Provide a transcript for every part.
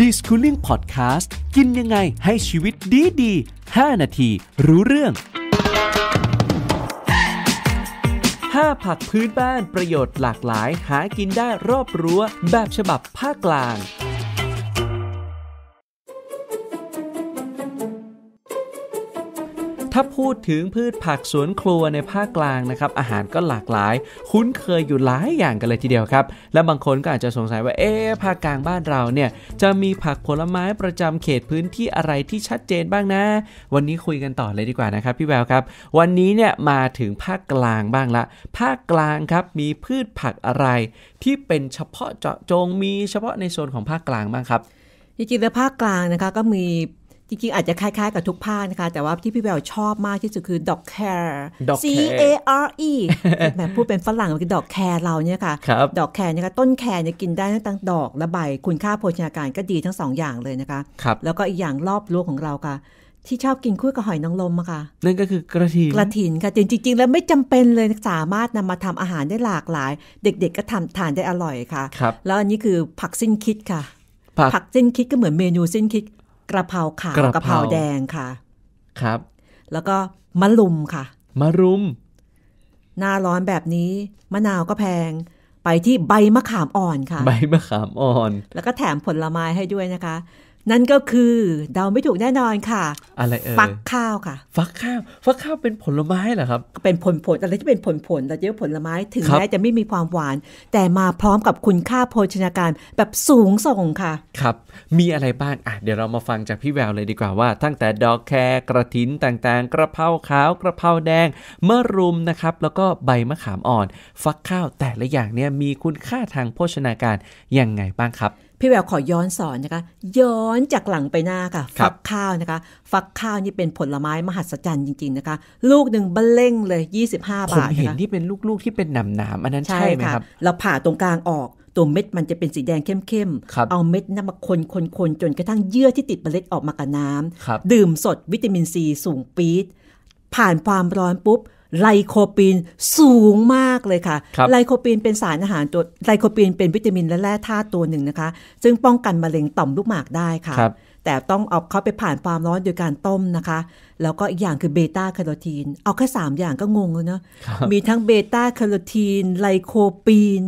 ดิสคูลิ่งพอดแคสต์กินยังไงให้ชีวิตดีดี5นาที รู้เรื่อง 5 ผักพื้นบ้านประโยชน์หลากหลาย หากินได้รอบรั้วแบบฉบับภาคกลางถ้าพูดถึงพืชผักสวนครัวในภาคกลางนะครับอาหารก็หลากหลาย คุ้นเคยอยู่หลายอย่างกันเลยทีเดียวครับ และบางคนก็อาจจะสงสัยว่า เอ๊ะภาคกลางบ้านเราเนี่ยจะมีผักผลไม้ประจำเขตพื้นที่อะไรที่ชัดเจนบ้างนะ วันนี้คุยกันต่อเลยดีกว่านะครับพี่แววครับ วันนี้เนี่ยมาถึงภาคกลางบ้างละ ภาคกลางครับมีพืชผักอะไรที่เป็นเฉพาะเจาะจงมีเฉพาะในโซนของภาคกลางบ้างครับจริงๆแล้วภาคกลางนะคะก็มีจริงๆอาจจะคล้ายๆกับทุกภาคนะคะ แต่ว่าที่พี่แววชอบมากที่สุดคือ dog care C A R E แบบพูดเป็นฝรั่งคือ dog care เราเนี่ยค่ะ dog care นะคะต้นแคร์เนี่ยกินได้ทั้งดอกและใบคุณค่าโภชนาการก็ดีทั้งสองอย่างเลยนะคะคแล้วก็อีกอย่างรอบรั้วของเราค่ะ ที่ชอบกินคู่กับหอยนางรมอะค่ะ นั่นก็คือกระถิน กระถินค่ะจริงๆ แล้วไม่จำเป็นเลยสามารถนำมาทำอาหารได้หลากหลาย เด็กๆ ก็ทำทานได้อร่อยค่ะครับแล้วอันนี้คือผักสิ้นคิดค่ะผักสิ้นคิดก็เหมือนเมนูสิ้นคิดกระเพราขาวกระเพราแดงค่ะ ครับ แล้วก็มะลุมค่ะ มะรุม หน้าร้อนแบบนี้ มะนาวก็แพง ไปที่ใบมะขามอ่อนค่ะ ใบมะขามอ่อน แล้วก็แถมผลไม้ให้ด้วยนะคะนั่นก็คือเดาไม่ถูกแน่นอนค่ะอะไรเอ่ยฟักข้าวค่ะ ฟักข้าว ฟักข้าวเป็นผลไม้เหรอครับเป็นผลผลอะไรที่เป็นผลผลเราจะเรียกผลไม้ถึงแม้จะไม่มีความหวาน แต่มาพร้อมกับคุณค่าโภชนาการแบบสูงส่งค่ะ ครับ มีอะไรบ้างอ่ะเดี๋ยวเรามาฟังจากพี่แววเลยดีกว่าว่า ตั้งแต่ดอกแครกระถินต่างๆ กระเพราขาวกระเพราแดงมะรุมนะครับ แล้วก็ใบมะขามอ่อน ฟักข้าวแต่ละอย่างเนี่ยมีคุณค่าทางโภชนาการยังไงบ้างครับพี่แววขอย้อนสอนนะคะย้อนจากหลังไปหน้าค่ะฟักข้าวนะคะฟักข้าวนี่เป็นผลไม้มหัศจรรย์จริงๆนะคะลูกหนึ่งเบล่งเลย 25 บาทผมเห็นที่เป็นลูกๆที่เป็นหนามๆอันนั้นใช่ไหมครับ เราผ่าตรงกลางออกตัวเม็ดมันจะเป็นสีแดงเข้มๆ เอาเม็ดนํ้มาคนคนคนจนกระทั่งเยื่อที่ติดเมล็ดออกมากับน้ำดื่มสดวิตามินซีสูงปี๊ดผ่านความร้อนปุ๊บไลโคปีนสูงมากเลยค่ะคไลโคปีนเป็นสารอาหารตัวไลโคปีนเป็นวิตามินและแร่ธาตุตัวหนึ่งนะคะ ซึ่งป้องกันมะเร็งต่อมลูกหมากได้ค่ะคแต่ต้องเอาเขาไปผ่านความร้อนโดยการต้มนะคะ แล้วก็อีกอย่างคือเบต้าแคโรทีน เอาแค่3อย่างก็งงเลยเนาะมีทั้งเบต้าแคโรทีน ไลโคปีน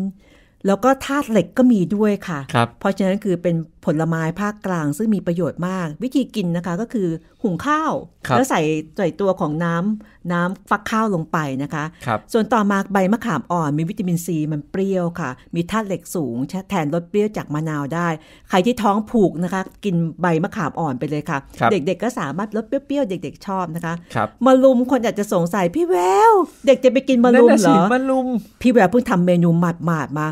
แล้วก็ธาตุเหล็กก็มีด้วยค่ะคเพราะฉะนั้นคือเป็นผลไม้ภาคกลางซึ่งมีประโยชน์มาก วิธีกินนะคะก็คือหุงข้าวแล้วใส่ใส่ตัวของน้ำน้ำฟักข้าวลงไปนะคะคส่วนต่อมาใบมะขามอ่อน มีวิตามินซีมันเปรี้ยวค่ะมีธาตุเหล็กสูง แทนรสเปรี้ยวจากมะนาวได้ใครที่ท้องผูกนะคะ กินใบมะขามอ่อนไปเลยค่ะคเด็กๆกก็สามารถรสเปรี้ยวๆเด็กๆชอบนะคะคมะลุมคนอาจจะสงสัยพี่แวว เด็กจะไปกินมะลุมเหรอพี่แววเพิ่งทำเมนูหมาดๆมา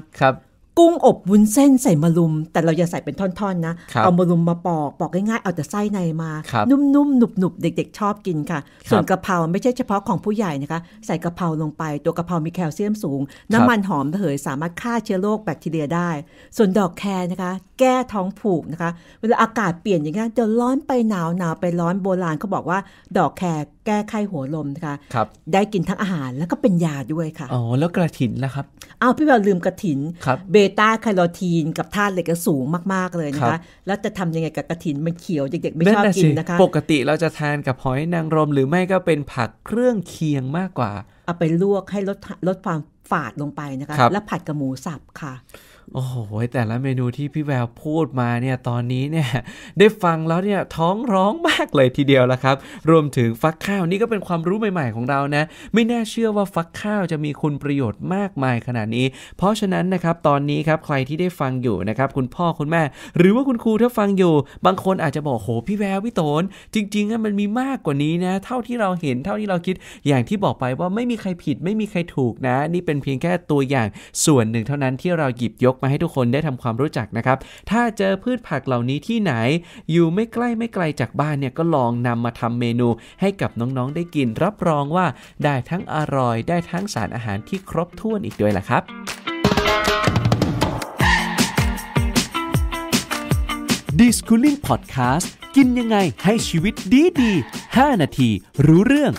กุ้งอบวุ้นเส้นใส่มะลุม แต่เราอย่าใส่เป็นท่อน ๆ นะ เอามะลุมมาปอก ปอกง่าย ๆ เอาแต่ไส้ในมา นุ่ม ๆ หนุบ ๆ เด็ก ๆ ชอบกินค่ะ ส่วนกะเพราไม่ใช่เฉพาะของผู้ใหญ่นะคะ ใส่กะเพราลงไป ตัวกะเพรามีแคลเซียมสูง น้ำมันหอมเหยสามารถฆ่าเชื้อโรคแบคทีเรียได้ ส่วนดอกแคร์นะคะ แก้ท้องผูกนะคะ เวลาอากาศเปลี่ยนอย่างเงี้ยจะร้อนไปหนาวหนาวไปร้อนโบราณเขาบอกว่าดอกแครแก้ไข้หัวลมนะคะครับได้กินทั้งอาหารแล้วก็เป็นยาด้วยค่ะ อ๋อ แล้วกระถินนะครับ อ้าว พี่บอลลืมกระถิน เบต้าแคโรทีนกับธาตุเหล็กสูงมาก ๆ เลยนะคะ แล้วจะทำยังไงกับกระถิน มันเขียว เด็กๆ ไม่ชอบกินนะคะ ปกติเราจะทานกับหอยนางรม หรือไม่ก็เป็นผักเครื่องเคียงมากกว่า เอาไปลวกให้ลดลดความฝาดลงไปนะคะ แล้วผัดกับหมูสับค่ะโอ้โหแต่ละเมนูที่พี่แววพูดมาเนี่ยตอนนี้เนี่ยได้ฟังแล้วเนี่ยท้องร้องมากเลยทีเดียวละครับ รวมถึงฟักข้าวนี่ก็เป็นความรู้ใหม่ ๆของเรานะไม่แน่เชื่อว่าฟักข้าวจะมีคุณประโยชน์มากมายขนาดนี้ เพราะฉะนั้นนะครับตอนนี้ครับใครที่ได้ฟังอยู่นะครับคุณพ่อคุณแม่ หรือว่าคุณครูถ้าฟังอยู่ บางคนอาจจะบอกโหพี่แววพี่โตน จริงๆอะมันมีมากกว่านี้นะ เท่าที่เราเห็นเท่าที่เราคิดอย่างที่บอกไปว่าไม่มีใครผิดไม่มีใครถูกนะ นี่เป็นเพียงแค่ตัวอย่างส่วนหนึ่งเท่านั้นที่เราหยิบยกกมาให้ทุกคนได้ทำความรู้จักนะครับ ถ้าเจอพืชผักเหล่านี้ที่ไหน อยู่ไม่ใกล้ไม่ไกลจากบ้านเนี่ยก็ลองนำมาทำเมนูให้กับน้องๆได้กิน รับรองว่าได้ทั้งอร่อยได้ทั้งสารอาหารที่ครบถ้วนอีกด้วยล่ะครับดิสคูลิ่งพอดแคสต์กินยังไงให้ชีวิตดีดี5นาทีรู้เรื่อง